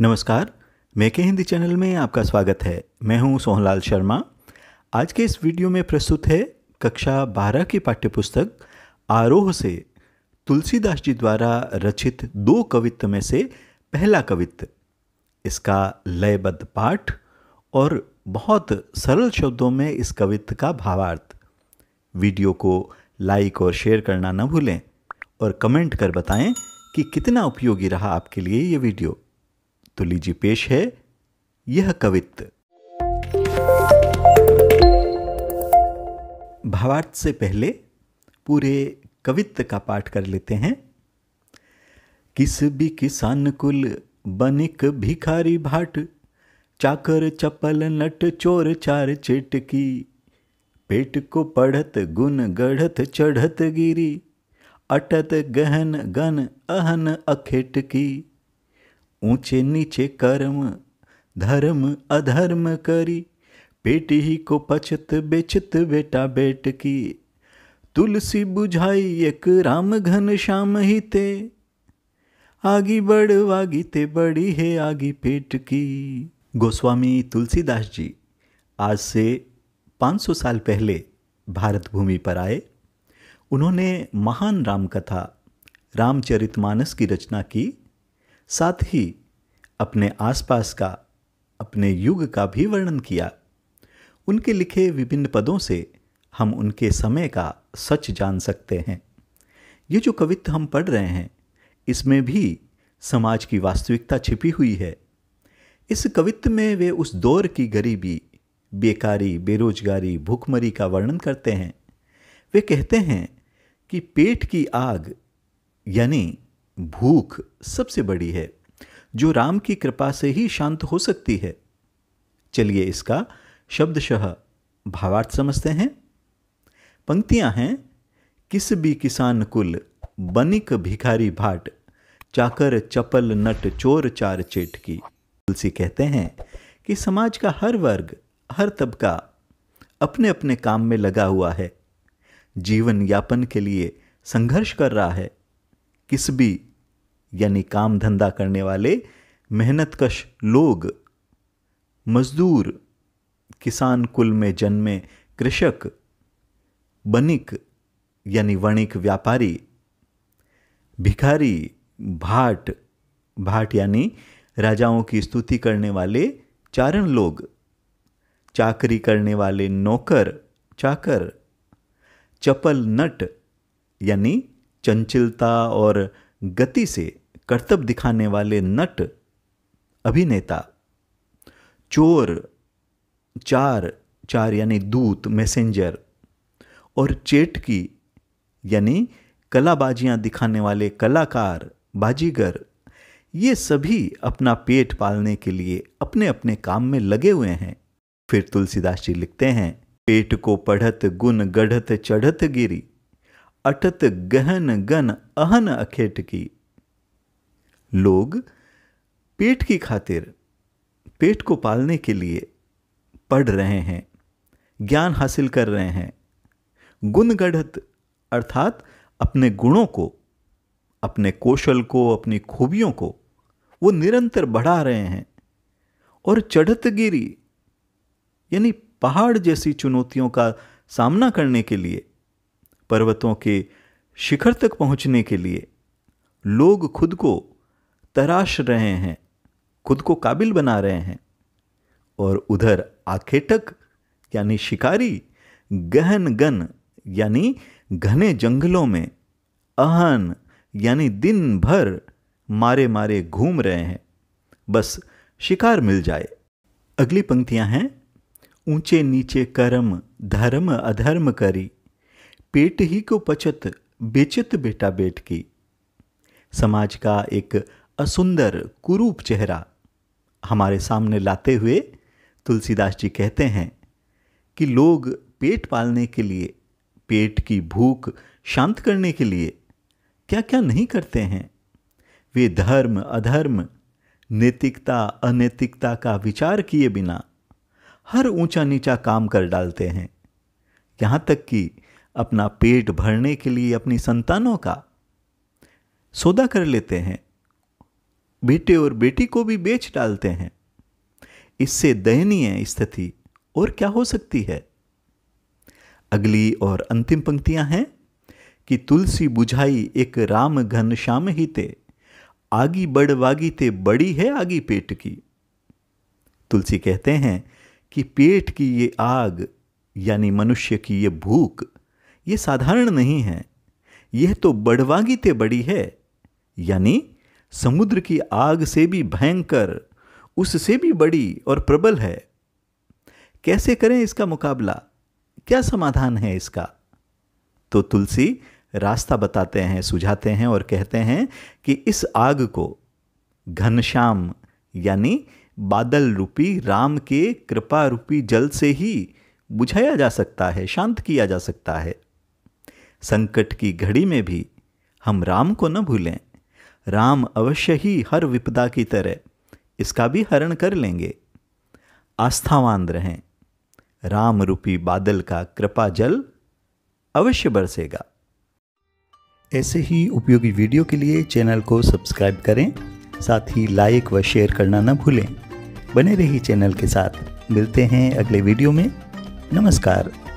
नमस्कार मेके हिंदी चैनल में आपका स्वागत है मैं हूं सोहनलाल शर्मा आज के इस वीडियो में प्रस्तुत है कक्षा बारह की पाठ्यपुस्तक आरोह से तुलसीदास जी द्वारा रचित दो कवित्त में से पहला कवित्त इसका लयबद्ध पाठ और बहुत सरल शब्दों में इस कवित्त का भावार्थ वीडियो को लाइक और शेयर करना न भूलें और कमेंट कर बताएं कि कितना उपयोगी रहा आपके लिए ये वीडियो तो लीजिए पेश है यह कवित भावार्थ से पहले पूरे कवित का पाठ कर लेते हैं किस भी किसान कुल बनिक भिखारी भाट चाकर चपल नट चोर चार चिटकी पेट को पढ़त गुन गढ़त चढ़त गिरी अटत गहन गन अहन अखेट की ऊंचे नीचे कर्म धर्म अधर्म करी पेट ही को पचत बेचत बेटा बेट की तुलसी बुझाई एक राम घन श्याम ही ते आगी वागी ते बड़ी है आगी पेट की गोस्वामी तुलसीदास जी आज से 500 साल पहले भारत भूमि पर आए उन्होंने महान रामकथा रामचरितमानस की रचना की साथ ही अपने आसपास का अपने युग का भी वर्णन किया उनके लिखे विभिन्न पदों से हम उनके समय का सच जान सकते हैं ये जो कवित्व हम पढ़ रहे हैं इसमें भी समाज की वास्तविकता छिपी हुई है इस कवित्व में वे उस दौर की गरीबी बेकारी बेरोजगारी भूखमरी का वर्णन करते हैं वे कहते हैं कि पेट की आग यानी भूख सबसे बड़ी है जो राम की कृपा से ही शांत हो सकती है चलिए इसका शब्दशः भावार्थ समझते हैं पंक्तियां हैं किस भी किसान कुल बनिक भिखारी भाट चाकर चपल नट चोर चार चेट की तुलसी कहते हैं कि समाज का हर वर्ग हर तबका अपने अपने काम में लगा हुआ है जीवन यापन के लिए संघर्ष कर रहा है किस भी यानी काम धंधा करने वाले मेहनतकश लोग मजदूर किसान कुल में जन्मे कृषक बनिक यानी वणिक व्यापारी भिखारी भाट भाट यानी राजाओं की स्तुति करने वाले चारण लोग चाकरी करने वाले नौकर चाकर चपल नट यानी चंचलता और गति से करतब दिखाने वाले नट अभिनेता चोर चार चार यानी दूत मैसेंजर और चेटकी यानी कलाबाजियां दिखाने वाले कलाकार बाजीगर ये सभी अपना पेट पालने के लिए अपने अपने काम में लगे हुए हैं फिर तुलसीदास जी लिखते हैं पेट को पढ़त गुन गढ़त चढ़त गिरी अटत गहन गन अहन अखेट की लोग पेट की खातिर पेट को पालने के लिए पढ़ रहे हैं ज्ञान हासिल कर रहे हैं गुणगढ़ अर्थात अपने गुणों को अपने कौशल को अपनी खूबियों को वो निरंतर बढ़ा रहे हैं और चढ़तगिरी यानी पहाड़ जैसी चुनौतियों का सामना करने के लिए पर्वतों के शिखर तक पहुंचने के लिए लोग खुद को तराश रहे हैं खुद को काबिल बना रहे हैं और उधर आखेटक यानी शिकारी गहन गन यानी घने जंगलों में अहन यानी दिन भर मारे मारे घूम रहे हैं बस शिकार मिल जाए अगली पंक्तियां हैं ऊंचे नीचे कर्म धर्म अधर्म करी पेट ही को पचत बेचत बेटा बेट की समाज का एक असुंदर कुरूप चेहरा हमारे सामने लाते हुए तुलसीदास जी कहते हैं कि लोग पेट पालने के लिए पेट की भूख शांत करने के लिए क्या क्या नहीं करते हैं वे धर्म अधर्म नैतिकता अनैतिकता का विचार किए बिना हर ऊंचा नीचा काम कर डालते हैं यहाँ तक कि अपना पेट भरने के लिए अपनी संतानों का सौदा कर लेते हैं बेटे और बेटी को भी बेच डालते हैं इससे दयनीय स्थिति और क्या हो सकती है अगली और अंतिम पंक्तियां हैं कि तुलसी बुझाई एक राम घन श्याम ही ते आगी बड़वागी ते बड़ी है आगी पेट की तुलसी कहते हैं कि पेट की ये आग यानी मनुष्य की ये भूख ये साधारण नहीं है यह तो बड़वागी ते बड़ी है यानी समुद्र की आग से भी भयंकर उससे भी बड़ी और प्रबल है कैसे करें इसका मुकाबला क्या समाधान है इसका तो तुलसी रास्ता बताते हैं सुझाते हैं और कहते हैं कि इस आग को घनश्याम यानी बादल रूपी राम के कृपा रूपी जल से ही बुझाया जा सकता है शांत किया जा सकता है संकट की घड़ी में भी हम राम को न भूलें राम अवश्य ही हर विपदा की तरह इसका भी हरण कर लेंगे आस्थावान रहें राम रूपी बादल का कृपा जल अवश्य बरसेगा ऐसे ही उपयोगी वीडियो के लिए चैनल को सब्सक्राइब करें साथ ही लाइक व शेयर करना न भूलें बने रही चैनल के साथ मिलते हैं अगले वीडियो में नमस्कार